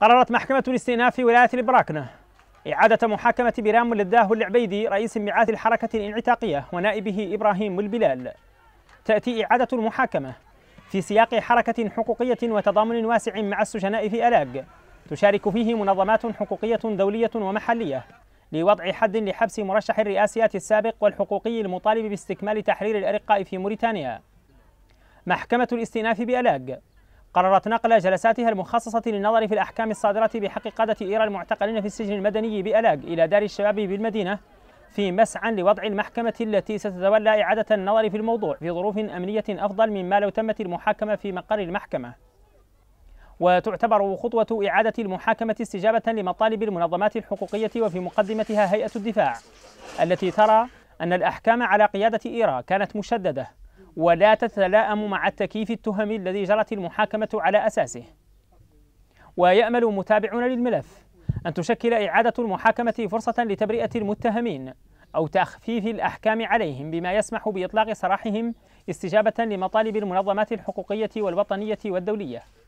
قررت محكمة الاستئناف في ولاية البراكنة إعادة محاكمة بيرام للداه العبيدي رئيس ميعاث الحركة الانعتاقية ونائبه إبراهيم البلال تأتي إعادة المحاكمة في سياق حركة حقوقية وتضامن واسع مع السجناء في ألاق تشارك فيه منظمات حقوقية دولية ومحلية لوضع حد لحبس مرشح الرئاسيات السابق والحقوقي المطالب باستكمال تحرير الأرقاء في موريتانيا محكمة الاستئناف بألاق قررت نقل جلساتها المخصصة للنظر في الأحكام الصادرة بحق قادة إيران المعتقلين في السجن المدني بألاق إلى دار الشباب بالمدينة في مسعى لوضع المحكمة التي ستتولى إعادة النظر في الموضوع في ظروف أمنية أفضل مما لو تمت المحاكمة في مقر المحكمة وتعتبر خطوة إعادة المحاكمة استجابة لمطالب المنظمات الحقوقية وفي مقدمتها هيئة الدفاع التي ترى أن الأحكام على قيادة إيران كانت مشددة ولا تتلائم مع التكييف التهمي الذي جرت المحاكمة على أساسه ويأمل متابعون للملف أن تشكل إعادة المحاكمة فرصة لتبرئة المتهمين أو تخفيف الأحكام عليهم بما يسمح بإطلاق سراحهم استجابة لمطالب المنظمات الحقوقية والوطنية والدولية